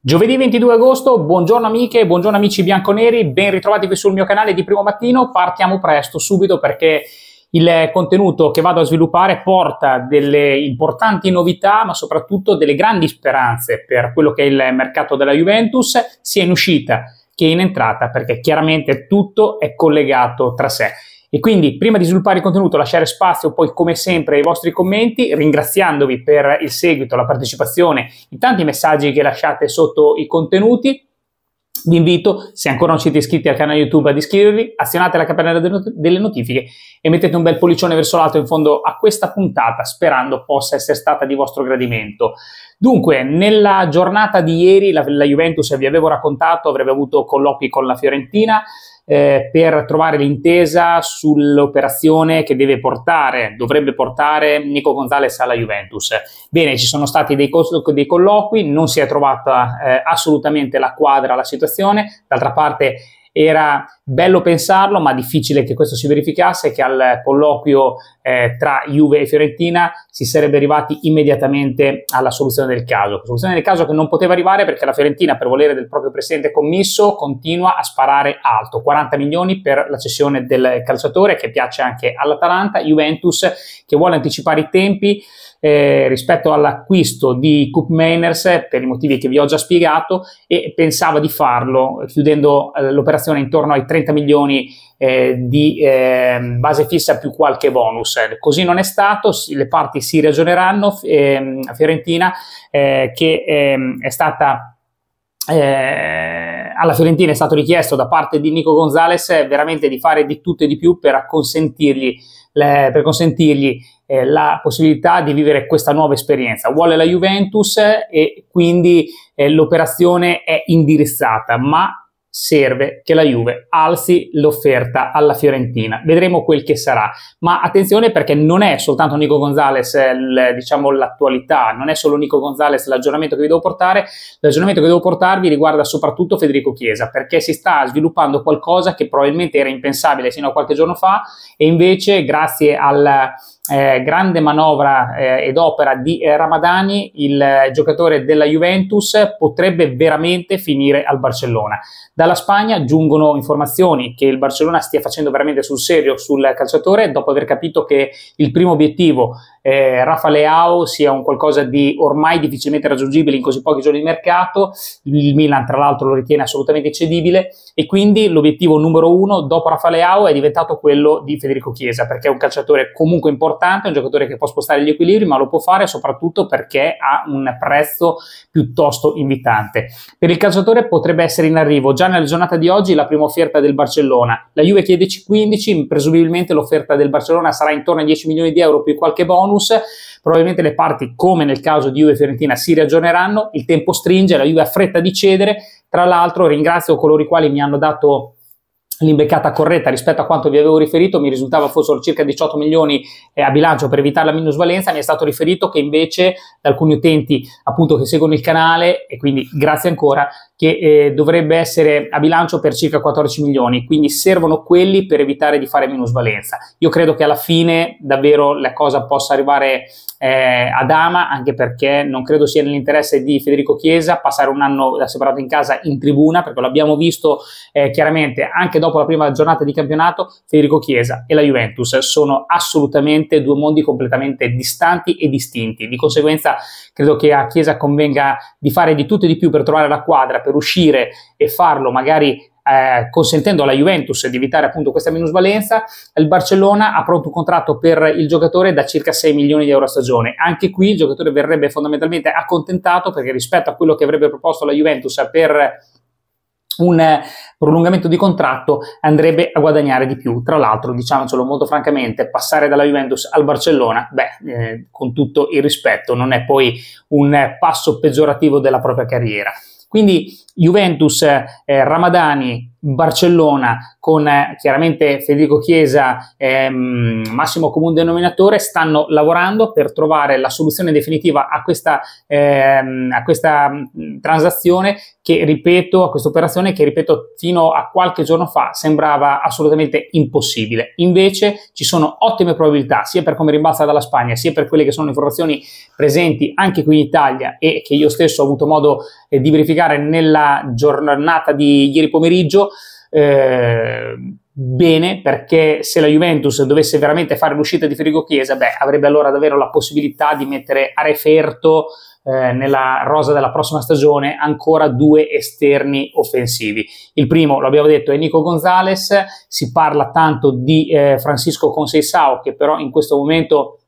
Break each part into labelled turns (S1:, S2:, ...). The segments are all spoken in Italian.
S1: Giovedì 22 agosto, buongiorno amiche, buongiorno amici bianconeri, ben ritrovati qui sul mio canale di Primo Mattino. Partiamo presto, subito, perché il contenuto che vado a sviluppare porta delle importanti novità, ma soprattutto delle grandi speranze per quello che è il mercato della Juventus, sia in uscita che in entrata, perché chiaramente tutto è collegato tra sé. E quindi prima di sviluppare il contenuto lasciare spazio poi come sempre ai vostri commenti, ringraziandovi per il seguito, la partecipazione, i tanti messaggi che lasciate sotto i contenuti. Vi invito, se ancora non siete iscritti al canale YouTube, ad iscrivervi, azionate la campanella delle notifiche e mettete un bel pollicione verso l'alto in fondo a questa puntata, sperando possa essere stata di vostro gradimento. Dunque, nella giornata di ieri la, la Juventus, vi avevo raccontato, avrebbe avuto colloqui con la Fiorentina, eh, per trovare l'intesa sull'operazione che deve portare, dovrebbe portare Nico Gonzalez alla Juventus. Bene, ci sono stati dei, dei colloqui, non si è trovata eh, assolutamente la quadra alla situazione, d'altra parte era bello pensarlo, ma difficile che questo si verificasse, che al colloquio eh, tra Juve e Fiorentina si sarebbe arrivati immediatamente alla soluzione del caso. Soluzione del caso che non poteva arrivare perché la Fiorentina, per volere del proprio presidente commisso, continua a sparare alto. 40 milioni per la cessione del calciatore che piace anche all'Atalanta, Juventus che vuole anticipare i tempi. Eh, rispetto all'acquisto di Coop Mainers per i motivi che vi ho già spiegato e pensava di farlo chiudendo eh, l'operazione intorno ai 30 milioni eh, di eh, base fissa più qualche bonus. Eh, così non è stato, le parti si ragioneranno. Ehm, eh, Fiorentina che ehm, è stata eh, alla Fiorentina è stato richiesto da parte di Nico Gonzalez eh, veramente di fare di tutto e di più per consentirgli, le, per consentirgli eh, la possibilità di vivere questa nuova esperienza. Vuole la Juventus e quindi eh, l'operazione è indirizzata, ma serve che la Juve alzi l'offerta alla Fiorentina. Vedremo quel che sarà. Ma attenzione perché non è soltanto Nico Gonzalez eh, diciamo, l'attualità, non è solo Nico Gonzalez l'aggiornamento che vi devo portare. L'aggiornamento che devo portarvi riguarda soprattutto Federico Chiesa perché si sta sviluppando qualcosa che probabilmente era impensabile sino a qualche giorno fa e invece grazie al eh, grande manovra eh, ed opera di eh, Ramadani, il eh, giocatore della Juventus potrebbe veramente finire al Barcellona. Dalla Spagna giungono informazioni che il Barcellona stia facendo veramente sul serio sul calciatore dopo aver capito che il primo obiettivo eh, Rafa Leao sia un qualcosa di ormai difficilmente raggiungibile in così pochi giorni di mercato, il Milan tra l'altro lo ritiene assolutamente cedibile e quindi l'obiettivo numero uno dopo Rafa Leao è diventato quello di Federico Chiesa perché è un calciatore comunque importante, un giocatore che può spostare gli equilibri ma lo può fare soprattutto perché ha un prezzo piuttosto invitante. Per il calciatore potrebbe essere in arrivo già nella giornata di oggi la prima offerta del Barcellona. La Juve chiede 15, presumibilmente l'offerta del Barcellona sarà intorno ai 10 milioni di euro più qualche bonus. Probabilmente le parti, come nel caso di Juve Fiorentina, si riaggiorneranno. Il tempo stringe, la Juve ha fretta di cedere. Tra l'altro, ringrazio coloro i quali mi hanno dato l'imbeccata corretta rispetto a quanto vi avevo riferito, mi risultava fossero circa 18 milioni eh, a bilancio per evitare la minusvalenza, mi è stato riferito che invece da alcuni utenti appunto che seguono il canale e quindi grazie ancora che eh, dovrebbe essere a bilancio per circa 14 milioni, quindi servono quelli per evitare di fare minusvalenza. Io credo che alla fine davvero la cosa possa arrivare eh, ad ama, anche perché non credo sia nell'interesse di Federico Chiesa passare un anno da separato in casa in tribuna, perché l'abbiamo visto eh, chiaramente anche dopo la prima giornata di campionato, Federico Chiesa e la Juventus sono assolutamente due mondi completamente distanti e distinti. Di conseguenza credo che a Chiesa convenga di fare di tutto e di più per trovare la quadra, per uscire e farlo magari eh, consentendo alla Juventus di evitare appunto questa minusvalenza, il Barcellona ha pronto un contratto per il giocatore da circa 6 milioni di euro a stagione. Anche qui il giocatore verrebbe fondamentalmente accontentato perché rispetto a quello che avrebbe proposto la Juventus per un prolungamento di contratto andrebbe a guadagnare di più. Tra l'altro, diciamocelo molto francamente, passare dalla Juventus al Barcellona, beh, eh, con tutto il rispetto, non è poi un passo peggiorativo della propria carriera. Quindi Juventus, eh, Ramadani, Barcellona, con eh, chiaramente Federico Chiesa, ehm, massimo comune denominatore, stanno lavorando per trovare la soluzione definitiva a questa, ehm, a questa transazione che, ripeto, a questa operazione che, ripeto, fino a qualche giorno fa sembrava assolutamente impossibile. Invece ci sono ottime probabilità, sia per come rimbalza dalla Spagna, sia per quelle che sono informazioni presenti anche qui in Italia e che io stesso ho avuto modo eh, di verificare nella giornata di ieri pomeriggio, Ehm, bene perché se la Juventus dovesse veramente fare l'uscita di Federico Chiesa, beh, avrebbe allora davvero la possibilità di mettere a referto eh, nella rosa della prossima stagione ancora due esterni offensivi. Il primo, lo abbiamo detto, è Nico Gonzalez, si parla tanto di eh, Francisco Conceisao che però in questo momento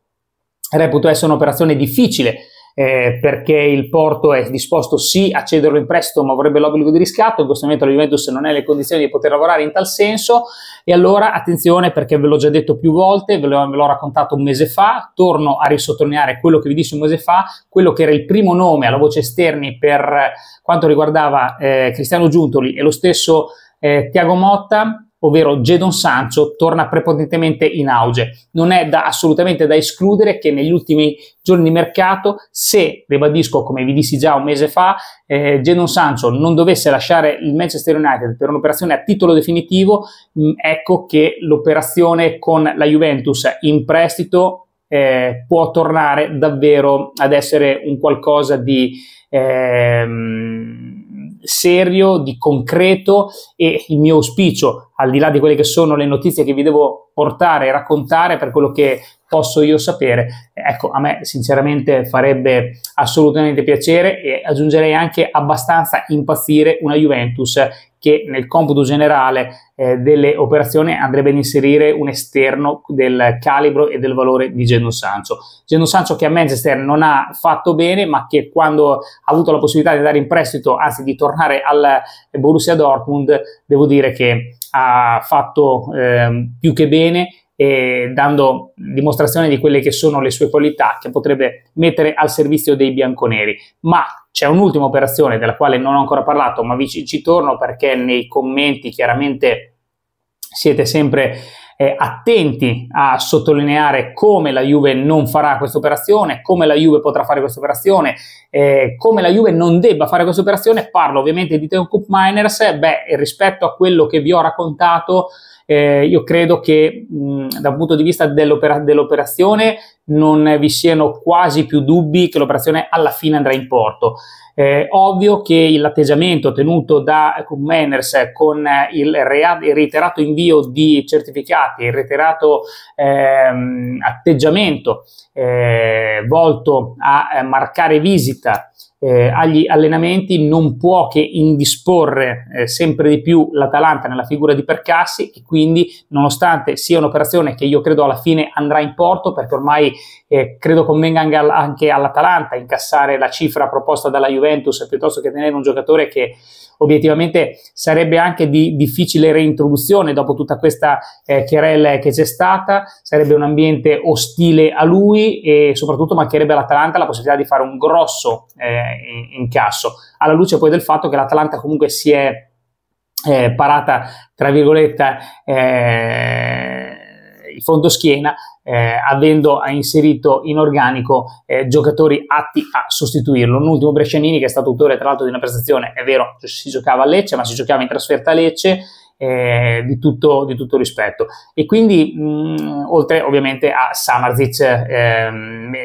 S1: reputo essere un'operazione difficile eh, perché il Porto è disposto sì a cederlo in prestito ma vorrebbe l'obbligo di riscatto, in questo momento la Juventus non è nelle condizioni di poter lavorare in tal senso e allora attenzione perché ve l'ho già detto più volte, ve l'ho, ve l'ho raccontato un mese fa, torno a risottolineare quello che vi dissi un mese fa, quello che era il primo nome alla voce esterni per eh, quanto riguardava eh, Cristiano Giuntoli e lo stesso eh, Tiago Motta ovvero Jadon Sancho, torna prepotentemente in auge. Non è da, assolutamente da escludere che negli ultimi giorni di mercato, se, ribadisco come vi dissi già un mese fa, eh, Jadon Sancho non dovesse lasciare il Manchester United per un'operazione a titolo definitivo, mh, mm, ecco che l'operazione con la Juventus in prestito eh, può tornare davvero ad essere un qualcosa di... Ehm, serio, di concreto e il mio auspicio, al di là di quelle che sono le notizie che vi devo portare e raccontare per quello che posso io sapere, ecco, a me sinceramente farebbe assolutamente piacere e aggiungerei anche abbastanza impazzire una Juventus che nel computo generale eh, delle operazioni andrebbe ad inserire un esterno del calibro e del valore di Geno Sancho. Geno Sancho che a Manchester non ha fatto bene, ma che quando ha avuto la possibilità di andare in prestito, anzi di tornare al Borussia Dortmund, devo dire che ha fatto eh, più che bene eh, dando dimostrazione di quelle che sono le sue qualità che potrebbe mettere al servizio dei bianconeri. Ma c'è un'ultima operazione della quale non ho ancora parlato, ma vi ci, ci torno perché nei commenti chiaramente siete sempre eh, attenti a sottolineare come la Juve non farà questa operazione, come la Juve potrà fare questa operazione, eh, come la Juve non debba fare questa operazione. Parlo ovviamente di Teo Cup Miners. Beh, rispetto a quello che vi ho raccontato, eh, io credo che mh, dal punto di vista dell'opera- dell'operazione non vi siano quasi più dubbi che l'operazione alla fine andrà in porto. Eh, ovvio che l'atteggiamento tenuto da Commerce con il, reiterato invio di certificati, il reiterato ehm, atteggiamento eh, volto a marcare visita eh, agli allenamenti non può che indisporre eh, sempre di più l'Atalanta nella figura di Percassi e quindi nonostante sia un'operazione che io credo alla fine andrà in porto perché ormai eh, credo convenga anche, all- anche all'Atalanta incassare la cifra proposta dalla Juventus piuttosto che tenere un giocatore che obiettivamente sarebbe anche di difficile reintroduzione dopo tutta questa eh, querella che c'è stata, sarebbe un ambiente ostile a lui e soprattutto mancherebbe all'Atalanta la possibilità di fare un grosso eh, in, in chiasso, alla luce poi del fatto che l'Atalanta comunque si è eh, parata, tra virgolette, eh, il schiena, eh, avendo eh, inserito in organico eh, giocatori atti a sostituirlo. Un ultimo Brescianini che è stato autore tra l'altro di una prestazione, è vero, si giocava a Lecce, ma si giocava in trasferta a Lecce, eh, di, tutto, di, tutto, rispetto. E quindi, mh, mm, oltre ovviamente a Samarzic eh,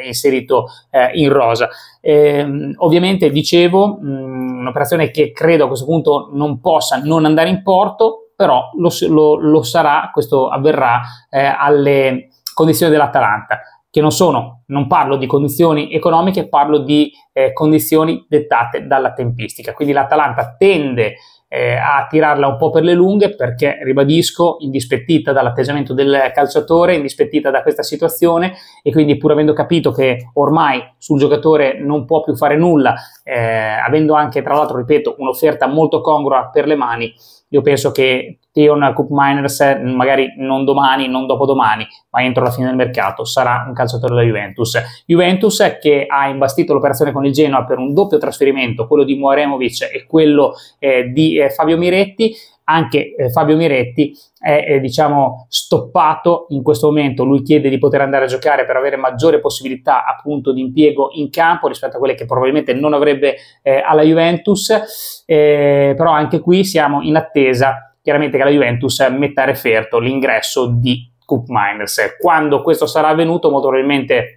S1: inserito eh, in rosa. Ehm, ovviamente, dicevo, mh, mm, un'operazione che credo a questo punto non possa non andare in porto, però lo, lo, lo sarà, questo avverrà eh, alle condizioni dell'Atalanta che non sono, non parlo di condizioni economiche, parlo di eh, condizioni dettate dalla tempistica. Quindi l'Atalanta tende eh, a tirarla un po' per le lunghe perché, ribadisco, indispettita dall'atteggiamento del calciatore, indispettita da questa situazione e quindi pur avendo capito che ormai sul giocatore non può più fare nulla, eh, avendo anche tra l'altro, ripeto, un'offerta molto congrua per le mani, io penso che Theon Coop Miners, magari non domani, non dopodomani, ma entro la fine del mercato, sarà un calciatore della Juventus. Juventus che ha imbastito l'operazione con il Genoa per un doppio trasferimento, quello di Moremovic e quello eh, di eh, Fabio Miretti, anche eh, Fabio Miretti è, eh, diciamo stoppato in questo momento, lui chiede di poter andare a giocare per avere maggiore possibilità appunto di impiego in campo rispetto a quelle che probabilmente non avrebbe eh, alla Juventus, eh, però anche qui siamo in attesa chiaramente che la Juventus metta a referto l'ingresso di Coop Miners. Quando questo sarà avvenuto molto probabilmente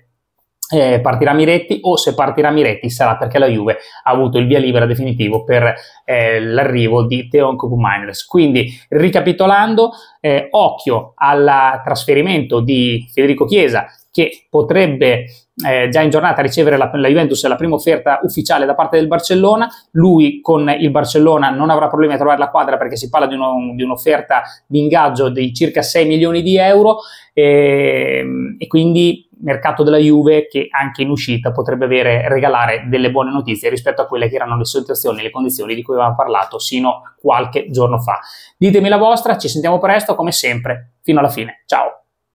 S1: eh, partirà Miretti o se partirà Miretti sarà perché la Juve ha avuto il via libera definitivo per eh, l'arrivo di Theon Miners. Quindi ricapitolando, eh, occhio al trasferimento di Federico Chiesa che potrebbe eh, già in giornata ricevere la, la Juventus la prima offerta ufficiale da parte del Barcellona. Lui con il Barcellona non avrà problemi a trovare la quadra perché si parla di, uno, di un'offerta di ingaggio di circa 6 milioni di euro e, ehm, e quindi mercato della Juve che anche in uscita potrebbe avere, regalare delle buone notizie rispetto a quelle che erano le situazioni, e le condizioni di cui avevamo parlato sino a qualche giorno fa. Ditemi la vostra, ci sentiamo presto come sempre, fino alla fine. Ciao!